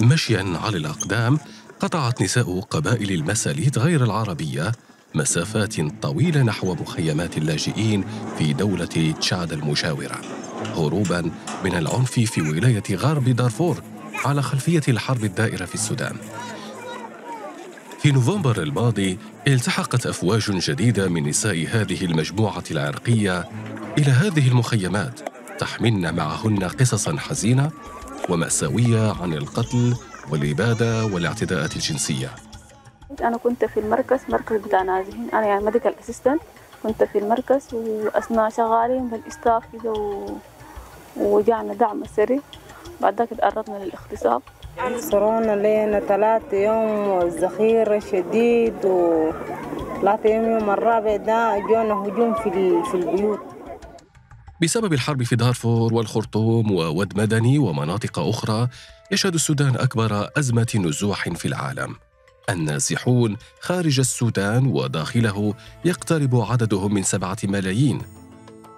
مشيا على الأقدام قطعت نساء قبائل المساليت غير العربية مسافات طويلة نحو مخيمات اللاجئين في دولة تشاد المجاورة هروبا من العنف في ولاية غرب دارفور على خلفية الحرب الدائرة في السودان في نوفمبر الماضي التحقت أفواج جديدة من نساء هذه المجموعة العرقية إلى هذه المخيمات تحملن معهن قصصا حزينة ومأساوية عن القتل والإبادة والاعتداءات الجنسية أنا كنت في المركز مركز بتاع نازحين أنا يعني ميديكال أسيستنت كنت في المركز وأثناء شغالين بالإستاف كده و... وجعنا دعم سري بعد ذاك تعرضنا للاغتصاب صرونا لينا ثلاثة يوم الذخيرة شديد و ثلاثة يوم يوم الرابع ده جونا هجوم في, ال... في البيوت بسبب الحرب في دارفور والخرطوم وواد مدني ومناطق أخرى يشهد السودان أكبر أزمة نزوح في العالم النازحون خارج السودان وداخله يقترب عددهم من سبعة ملايين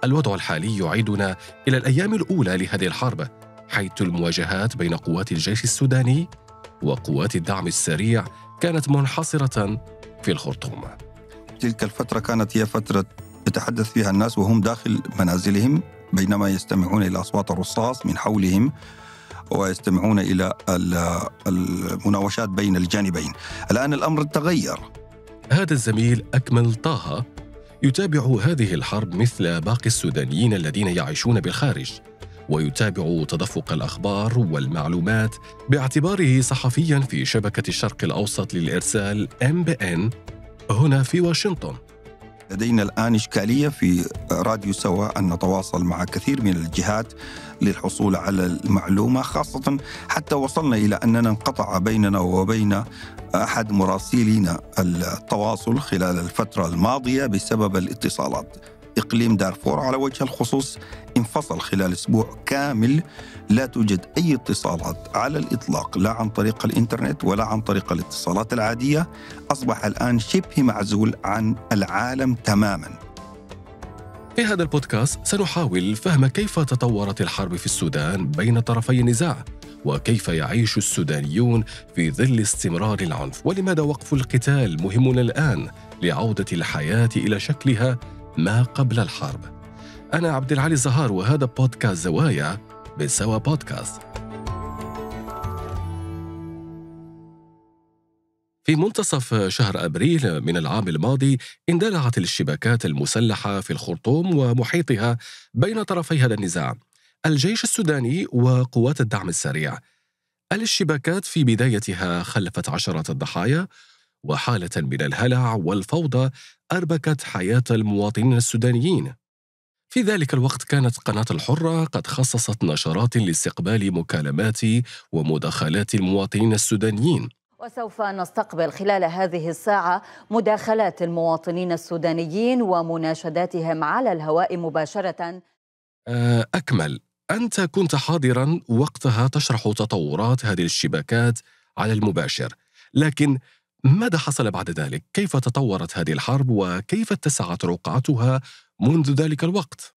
الوضع الحالي يعيدنا إلى الأيام الأولى لهذه الحرب حيث المواجهات بين قوات الجيش السوداني وقوات الدعم السريع كانت منحصرة في الخرطوم تلك الفترة كانت هي فترة يتحدث فيها الناس وهم داخل منازلهم بينما يستمعون الى اصوات الرصاص من حولهم ويستمعون الى المناوشات بين الجانبين. الان الامر تغير. هذا الزميل اكمل طه يتابع هذه الحرب مثل باقي السودانيين الذين يعيشون بالخارج ويتابع تدفق الاخبار والمعلومات باعتباره صحفيا في شبكه الشرق الاوسط للارسال ام بي ان هنا في واشنطن. لدينا الآن إشكالية في راديو سوا أن نتواصل مع كثير من الجهات للحصول على المعلومة خاصة حتى وصلنا إلى أننا انقطع بيننا وبين أحد مراسلينا التواصل خلال الفترة الماضية بسبب الاتصالات إقليم دارفور على وجه الخصوص انفصل خلال أسبوع كامل لا توجد أي اتصالات على الإطلاق لا عن طريق الإنترنت ولا عن طريق الاتصالات العادية أصبح الآن شبه معزول عن العالم تماما في هذا البودكاست سنحاول فهم كيف تطورت الحرب في السودان بين طرفي النزاع وكيف يعيش السودانيون في ظل استمرار العنف ولماذا وقف القتال مهم الآن لعودة الحياة إلى شكلها ما قبل الحرب أنا عبد العالي زهار وهذا بودكاست زوايا بسوا بودكاست في منتصف شهر أبريل من العام الماضي اندلعت الاشتباكات المسلحة في الخرطوم ومحيطها بين طرفي هذا النزاع الجيش السوداني وقوات الدعم السريع الاشتباكات في بدايتها خلفت عشرات الضحايا وحالة من الهلع والفوضى أربكت حياة المواطنين السودانيين. في ذلك الوقت كانت قناة الحرة قد خصصت نشرات لاستقبال مكالمات ومداخلات المواطنين السودانيين. وسوف نستقبل خلال هذه الساعة مداخلات المواطنين السودانيين ومناشداتهم على الهواء مباشرة. آه، أكمل أنت كنت حاضرا وقتها تشرح تطورات هذه الشبكات على المباشر لكن ماذا حصل بعد ذلك؟ كيف تطورت هذه الحرب وكيف اتسعت رقعتها منذ ذلك الوقت؟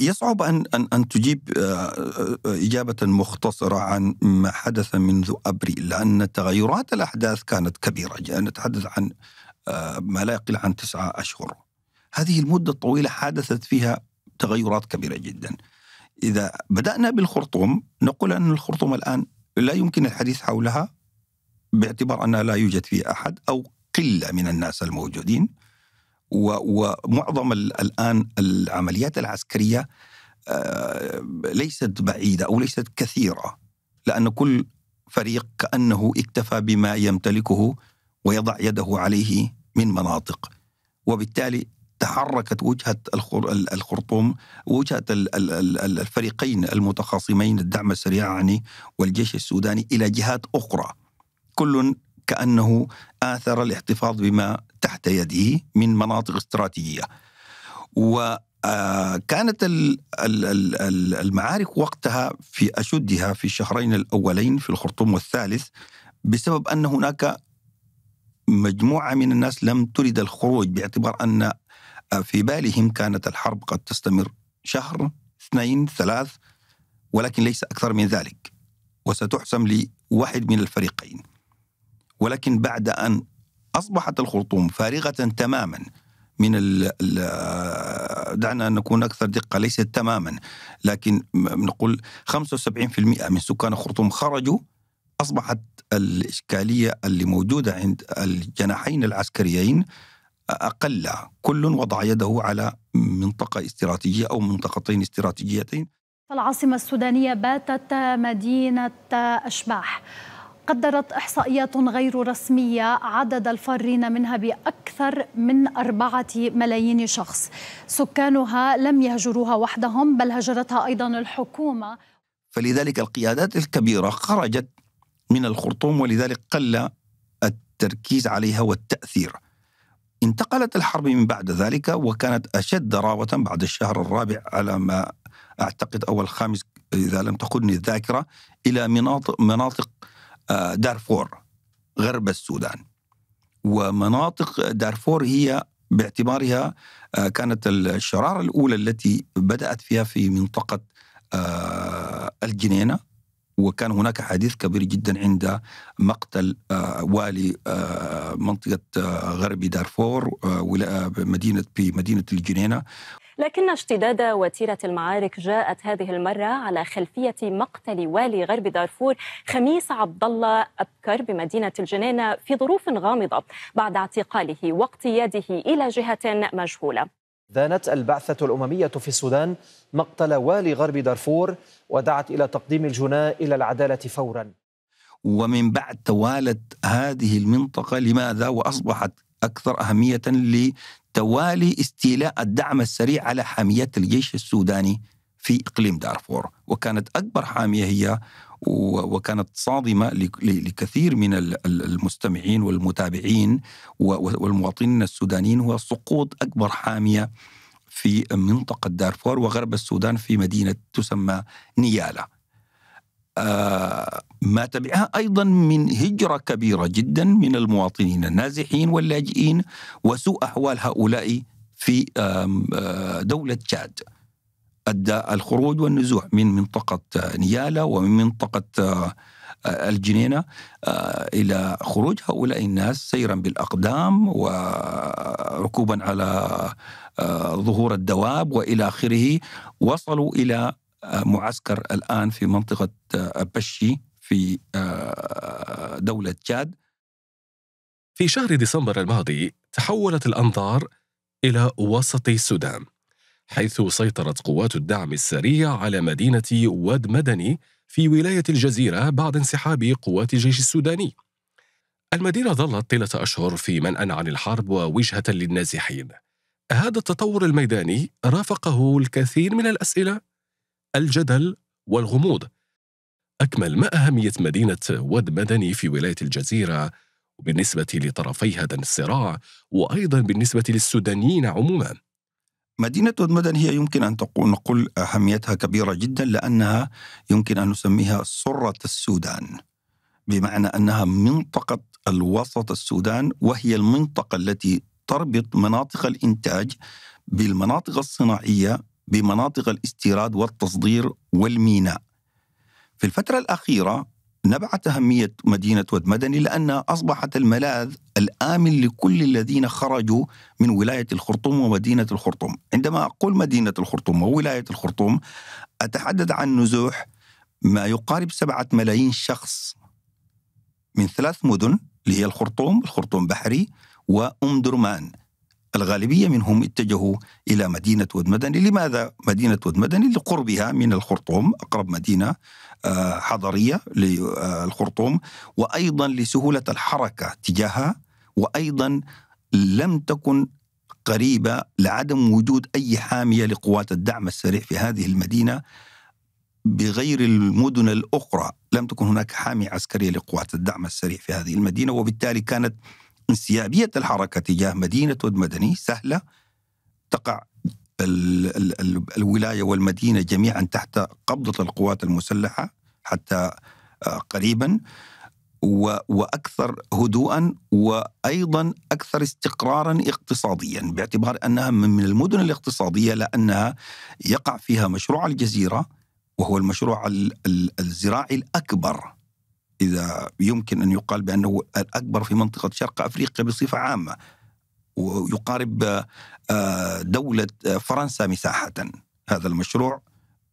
يصعب ان ان ان تجيب آه، آه، اجابه مختصره عن ما حدث منذ ابريل لان تغيرات الاحداث كانت كبيره، نتحدث عن آه، ما لا يقل عن تسعه اشهر. هذه المده الطويله حدثت فيها تغيرات كبيره جدا. اذا بدانا بالخرطوم نقول ان الخرطوم الان لا يمكن الحديث حولها باعتبار أنها لا يوجد فيه أحد أو قلة من الناس الموجودين ومعظم الآن العمليات العسكرية آه، ليست بعيدة أو ليست كثيرة لأن كل فريق كأنه اكتفى بما يمتلكه ويضع يده عليه من مناطق وبالتالي تحركت وجهة الخرطوم وجهة الفريقين المتخاصمين الدعم السريع يعني والجيش السوداني إلى جهات أخرى كل كانه اثر الاحتفاظ بما تحت يده من مناطق استراتيجيه. وكانت آه، المعارك وقتها في اشدها في الشهرين الاولين في الخرطوم والثالث بسبب ان هناك مجموعه من الناس لم ترد الخروج باعتبار ان آه، في بالهم كانت الحرب قد تستمر شهر اثنين ثلاث ولكن ليس اكثر من ذلك وستحسم لواحد من الفريقين. ولكن بعد أن أصبحت الخرطوم فارغة تماما من الـ الـ دعنا نكون أكثر دقة ليست تماما لكن نقول 75% من سكان الخرطوم خرجوا أصبحت الإشكالية اللي موجودة عند الجناحين العسكريين أقل كل وضع يده على منطقة استراتيجية أو منطقتين استراتيجيتين العاصمة السودانية باتت مدينة أشباح قدرت إحصائيات غير رسمية عدد الفارين منها بأكثر من أربعة ملايين شخص سكانها لم يهجروها وحدهم بل هجرتها أيضا الحكومة فلذلك القيادات الكبيرة خرجت من الخرطوم ولذلك قل التركيز عليها والتأثير انتقلت الحرب من بعد ذلك وكانت أشد دراوه بعد الشهر الرابع على ما أعتقد أو الخامس إذا لم تخدني الذاكرة إلى مناطق, مناطق آه، دارفور غرب السودان ومناطق دارفور هي باعتبارها آه، كانت الشرارة الأولى التي بدأت فيها في منطقة آه، الجنينة وكان هناك حديث كبير جدا عند مقتل والي منطقة غرب دارفور مدينة في مدينة الجنينة لكن اشتداد وتيرة المعارك جاءت هذه المرة على خلفية مقتل والي غرب دارفور خميس عبد الله أبكر بمدينة الجنينة في ظروف غامضة بعد اعتقاله واقتياده إلى جهة مجهولة دانت البعثة الأممية في السودان مقتل والي غرب دارفور ودعت إلى تقديم الجناة إلى العدالة فورا ومن بعد توالت هذه المنطقة لماذا وأصبحت أكثر أهمية توالي استيلاء الدعم السريع على حاميات الجيش السوداني في إقليم دارفور وكانت أكبر حامية هي وكانت صادمة لكثير من المستمعين والمتابعين والمواطنين السودانيين هو سقوط أكبر حامية في منطقة دارفور وغرب السودان في مدينة تسمى نيالا آه، ما تبعها ايضا من هجره كبيره جدا من المواطنين النازحين واللاجئين وسوء احوال هؤلاء في آه، دوله تشاد ادى الخروج والنزوح من منطقه نيالا ومن منطقه آه، الجنينه الى خروج هؤلاء الناس سيرا بالاقدام وركوبا على ظهور الدواب والى اخره وصلوا الى معسكر الآن في منطقة آه، بشي في آه، دولة جاد في شهر ديسمبر الماضي تحولت الأنظار إلى وسط السودان حيث سيطرت قوات الدعم السريع على مدينة واد مدني في ولاية الجزيرة بعد انسحاب قوات الجيش السوداني المدينة ظلت طيلة أشهر في منأى عن الحرب ووجهة للنازحين هذا التطور الميداني رافقه الكثير من الأسئلة الجدل والغموض أكمل ما أهمية مدينة ود مدني في ولاية الجزيرة بالنسبة لطرفي هذا الصراع وأيضا بالنسبة للسودانيين عموما مدينة ود مدن هي يمكن أن نقول أهميتها كبيرة جدا لأنها يمكن أن نسميها سرة السودان بمعنى أنها منطقة الوسط السودان وهي المنطقة التي تربط مناطق الإنتاج بالمناطق الصناعية بمناطق الاستيراد والتصدير والميناء. في الفترة الأخيرة نبعت أهمية مدينة ودمدني مدني لأنها أصبحت الملاذ الآمن لكل الذين خرجوا من ولاية الخرطوم ومدينة الخرطوم عندما أقول مدينة الخرطوم وولاية الخرطوم أتحدث عن نزوح ما يقارب سبعة ملايين شخص من ثلاث مدن اللي هي الخرطوم الخرطوم بحري وأم درمان الغالبية منهم اتجهوا إلى مدينة ود مدني لماذا مدينة ود مدني لقربها من الخرطوم أقرب مدينة آه، حضرية للخرطوم وأيضا لسهولة الحركة تجاهها وأيضا لم تكن قريبة لعدم وجود أي حامية لقوات الدعم السريع في هذه المدينة بغير المدن الأخرى لم تكن هناك حامية عسكرية لقوات الدعم السريع في هذه المدينة وبالتالي كانت انسيابية الحركة تجاه مدينة ودمدني سهلة تقع الولاية والمدينة جميعا تحت قبضة القوات المسلحة حتى آه، قريبا وأكثر هدوءا وأيضا أكثر استقرارا اقتصاديا باعتبار أنها من المدن الاقتصادية لأنها يقع فيها مشروع الجزيرة وهو المشروع الزراعي الأكبر إذا يمكن أن يقال بأنه الأكبر في منطقة شرق أفريقيا بصفة عامة ويقارب آه، دولة آه، فرنسا مساحة هذا المشروع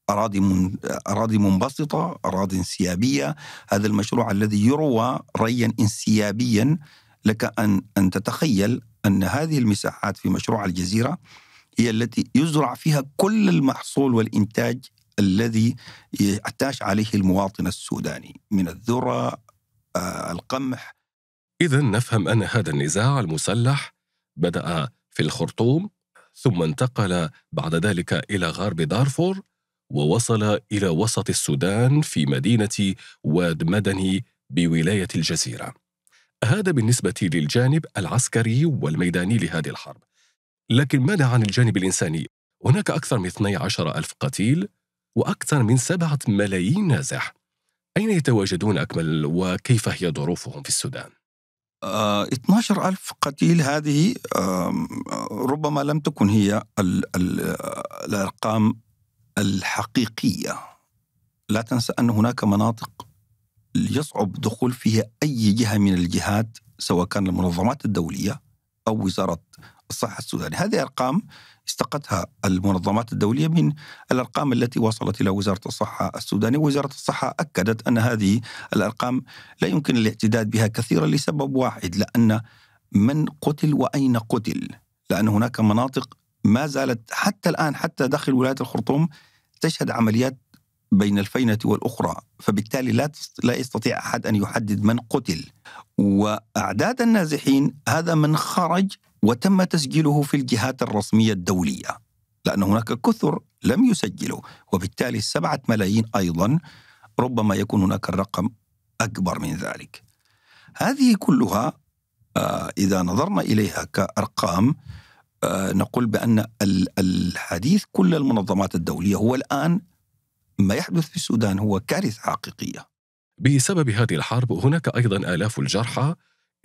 أراضي من آه، أراضي منبسطة أراضي انسيابية هذا المشروع الذي يروى ريا انسيابيا لك أن أن تتخيل أن هذه المساحات في مشروع الجزيرة هي التي يزرع فيها كل المحصول والإنتاج الذي يعتاش عليه المواطن السوداني من الذرة آه، القمح إذا نفهم أن هذا النزاع المسلح بدأ في الخرطوم ثم انتقل بعد ذلك إلى غرب دارفور ووصل إلى وسط السودان في مدينة واد مدني بولاية الجزيرة. هذا بالنسبة للجانب العسكري والميداني لهذه الحرب. لكن ماذا عن الجانب الإنساني؟ هناك أكثر من 12 ألف قتيل وأكثر من سبعة ملايين نازح أين يتواجدون أكمل وكيف هي ظروفهم في السودان؟ آه 12 ألف قتيل هذه آه ربما لم تكن هي الأرقام الحقيقية لا تنسى أن هناك مناطق يصعب دخول فيها أي جهة من الجهات سواء كان المنظمات الدولية أو وزارة الصحة السودانية هذه أرقام استقتها المنظمات الدولية من الأرقام التي وصلت إلى وزارة الصحة السودانية وزارة الصحة أكدت أن هذه الأرقام لا يمكن الاعتداد بها كثيرا لسبب واحد لأن من قتل وأين قتل لأن هناك مناطق ما زالت حتى الآن حتى داخل ولاية الخرطوم تشهد عمليات بين الفينة والأخرى فبالتالي لا لا يستطيع أحد أن يحدد من قتل وأعداد النازحين هذا من خرج وتم تسجيله في الجهات الرسمية الدولية لأن هناك كثر لم يسجلوا وبالتالي السبعة ملايين أيضا ربما يكون هناك الرقم أكبر من ذلك هذه كلها آه، إذا نظرنا إليها كأرقام آه، نقول بأن الحديث كل المنظمات الدولية هو الآن ما يحدث في السودان هو كارثة حقيقية بسبب هذه الحرب هناك أيضا آلاف الجرحى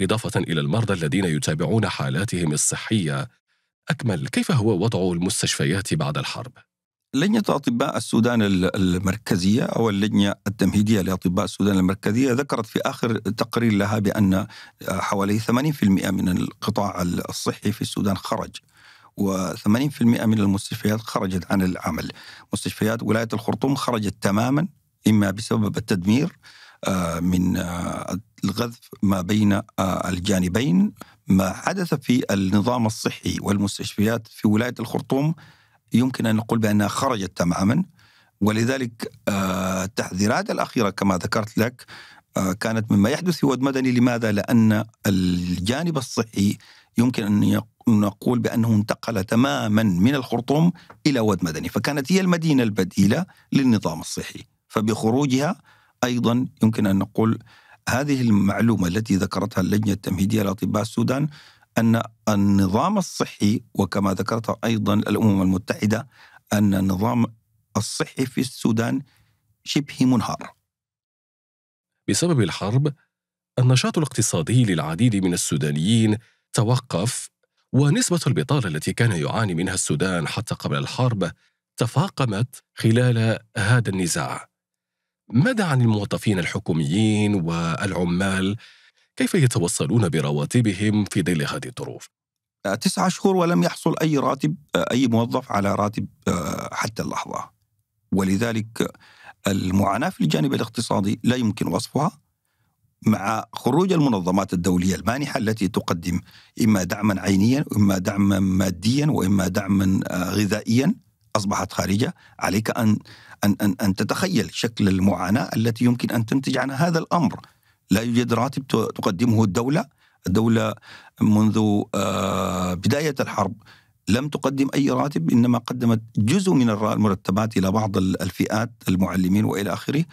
إضافة إلى المرضى الذين يتابعون حالاتهم الصحية أكمل كيف هو وضع المستشفيات بعد الحرب؟ لجنة أطباء السودان المركزية أو اللجنة التمهيدية لأطباء السودان المركزية ذكرت في آخر تقرير لها بأن حوالي 80% من القطاع الصحي في السودان خرج و80% من المستشفيات خرجت عن العمل مستشفيات ولاية الخرطوم خرجت تماما إما بسبب التدمير آه، من آه، الغذف ما بين آه، الجانبين ما حدث في النظام الصحي والمستشفيات في ولايه الخرطوم يمكن ان نقول بانها خرجت تماما ولذلك التحذيرات الاخيره كما ذكرت لك كانت مما يحدث في واد مدني لماذا؟ لان الجانب الصحي يمكن ان نقول بانه انتقل تماما من الخرطوم الى ود مدني، فكانت هي المدينه البديله للنظام الصحي، فبخروجها ايضا يمكن ان نقول هذه المعلومه التي ذكرتها اللجنه التمهيديه لاطباء السودان ان النظام الصحي وكما ذكرتها ايضا الامم المتحده ان النظام الصحي في السودان شبه منهار. بسبب الحرب النشاط الاقتصادي للعديد من السودانيين توقف ونسبة البطالة التي كان يعاني منها السودان حتى قبل الحرب تفاقمت خلال هذا النزاع. ماذا عن الموظفين الحكوميين والعمال؟ كيف يتوصلون برواتبهم في ظل هذه الظروف؟ آه، تسعة شهور ولم يحصل أي راتب آه، أي موظف على راتب آه، حتى اللحظة ولذلك المعاناة في الجانب الاقتصادي لا يمكن وصفها مع خروج المنظمات الدولية المانحة التي تقدم إما دعما عينيا وإما دعما ماديا وإما دعما غذائيا أصبحت خارجة عليك أن أن أن, أن تتخيل شكل المعاناة التي يمكن أن تنتج عن هذا الأمر لا يوجد راتب تقدمه الدولة الدولة منذ آه، بداية الحرب لم تقدم أي راتب إنما قدمت جزء من المرتبات إلى بعض الفئات المعلمين وإلى آخره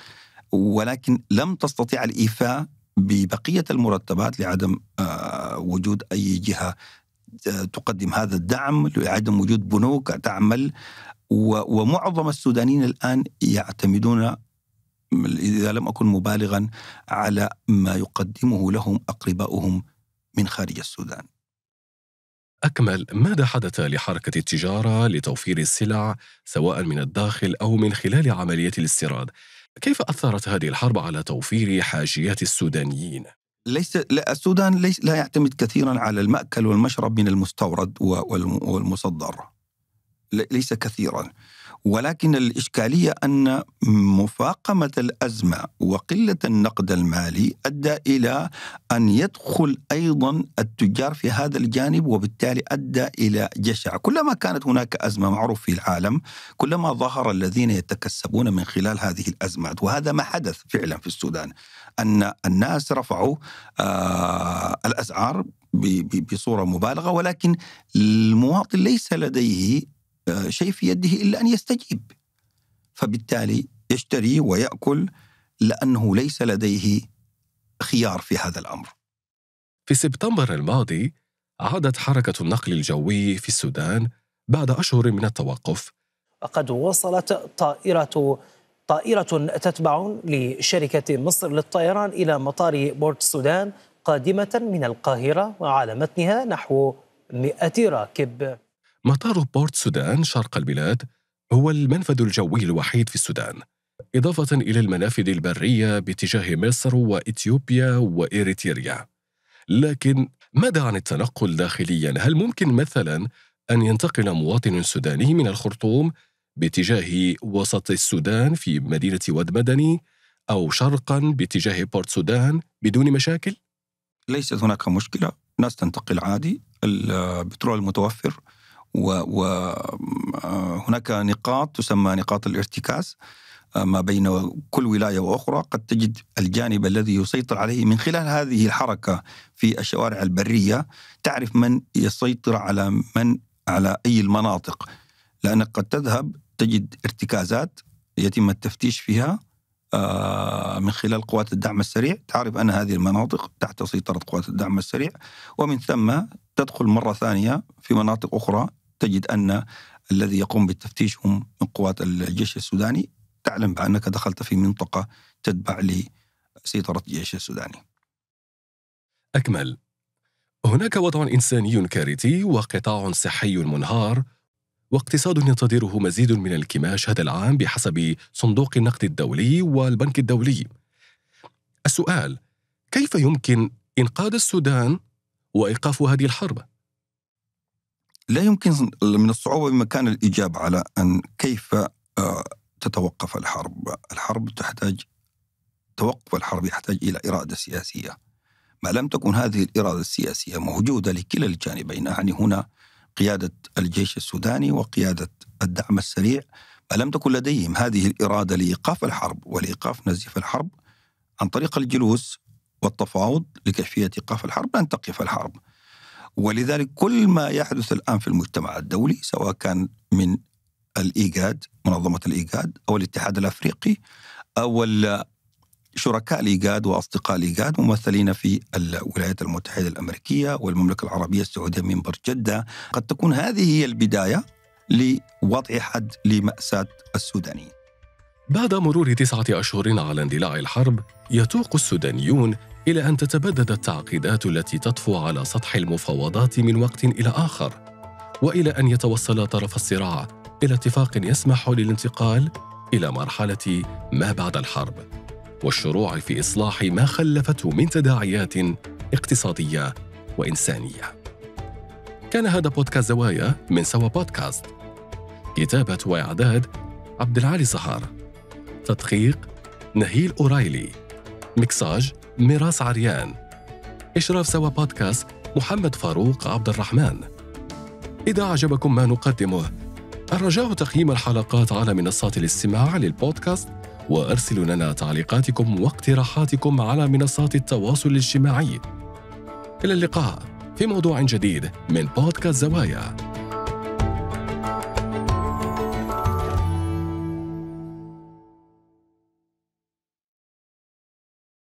ولكن لم تستطيع الإيفاء ببقية المرتبات لعدم آه، وجود أي جهة تقدم هذا الدعم لعدم وجود بنوك تعمل ومعظم السودانيين الآن يعتمدون إذا لم أكن مبالغا على ما يقدمه لهم أقرباؤهم من خارج السودان أكمل ماذا حدث لحركة التجارة لتوفير السلع سواء من الداخل أو من خلال عملية الاستيراد؟ كيف أثرت هذه الحرب على توفير حاجيات السودانيين؟ ليس لا السودان ليس لا يعتمد كثيرا على المأكل والمشرب من المستورد والمصدر ليس كثيرا ولكن الإشكالية أن مفاقمة الأزمة وقلة النقد المالي أدى إلى أن يدخل أيضا التجار في هذا الجانب وبالتالي أدى إلى جشع كلما كانت هناك أزمة معروف في العالم كلما ظهر الذين يتكسبون من خلال هذه الأزمات وهذا ما حدث فعلا في السودان ان الناس رفعوا آه، الاسعار بصوره مبالغه ولكن المواطن ليس لديه آه، شيء في يده الا ان يستجيب فبالتالي يشتري وياكل لانه ليس لديه خيار في هذا الامر. في سبتمبر الماضي عادت حركه النقل الجوي في السودان بعد اشهر من التوقف. وقد وصلت طائره طائرة تتبع لشركة مصر للطيران إلى مطار بورت السودان قادمة من القاهرة وعلى متنها نحو 100 راكب مطار بورت سودان شرق البلاد هو المنفذ الجوي الوحيد في السودان إضافة إلى المنافذ البرية باتجاه مصر وإثيوبيا وإريتريا لكن ماذا عن التنقل داخليا؟ هل ممكن مثلا أن ينتقل مواطن سوداني من الخرطوم باتجاه وسط السودان في مدينة واد مدني أو شرقا باتجاه بورت سودان بدون مشاكل؟ ليست هناك مشكلة الناس تنتقل عادي البترول متوفر وهناك نقاط تسمى نقاط الارتكاز ما بين كل ولاية وأخرى قد تجد الجانب الذي يسيطر عليه من خلال هذه الحركة في الشوارع البرية تعرف من يسيطر على من على أي المناطق لأنك قد تذهب تجد ارتكازات يتم التفتيش فيها آه، من خلال قوات الدعم السريع تعرف أن هذه المناطق تحت سيطرة قوات الدعم السريع ومن ثم تدخل مرة ثانية في مناطق أخرى تجد أن الذي يقوم بالتفتيش هم من قوات الجيش السوداني تعلم بأنك دخلت في منطقة تتبع لسيطرة الجيش السوداني أكمل هناك وضع إنساني كارثي وقطاع صحي منهار واقتصاد ينتظره مزيد من الانكماش هذا العام بحسب صندوق النقد الدولي والبنك الدولي. السؤال: كيف يمكن إنقاذ السودان وإيقاف هذه الحرب؟ لا يمكن من الصعوبة بمكان الإجابة على أن كيف آه، تتوقف الحرب الحرب تحتاج توقف الحرب يحتاج إلى إرادة سياسية ما لم تكن هذه الإرادة السياسية موجودة لكلا الجانبين يعني هنا قيادة الجيش السوداني وقيادة الدعم السريع لم تكن لديهم هذه الإرادة لإيقاف الحرب ولإيقاف نزيف الحرب عن طريق الجلوس والتفاوض لكيفية إيقاف الحرب أن تقف الحرب ولذلك كل ما يحدث الآن في المجتمع الدولي سواء كان من الإيجاد منظمة الإيجاد أو الاتحاد الأفريقي أو شركاء ليجاد واصدقاء ليجاد ممثلين في الولايات المتحده الامريكيه والمملكه العربيه السعوديه منبر جده، قد تكون هذه هي البدايه لوضع حد لماساه السودانيين. بعد مرور تسعه اشهر على اندلاع الحرب، يتوق السودانيون الى ان تتبدد التعقيدات التي تطفو على سطح المفاوضات من وقت الى اخر، والى ان يتوصل طرف الصراع الى اتفاق يسمح للانتقال الى مرحله ما بعد الحرب. والشروع في إصلاح ما خلفته من تداعيات اقتصادية وإنسانية كان هذا بودكاست زوايا من سوا بودكاست كتابة وإعداد عبد العالي صهار تدقيق نهيل أورايلي مكساج ميراس عريان إشراف سوا بودكاست محمد فاروق عبد الرحمن إذا أعجبكم ما نقدمه الرجاء تقييم الحلقات على منصات الاستماع للبودكاست وأرسلوا لنا تعليقاتكم واقتراحاتكم على منصات التواصل الاجتماعي إلى اللقاء في موضوع جديد من بودكاست زوايا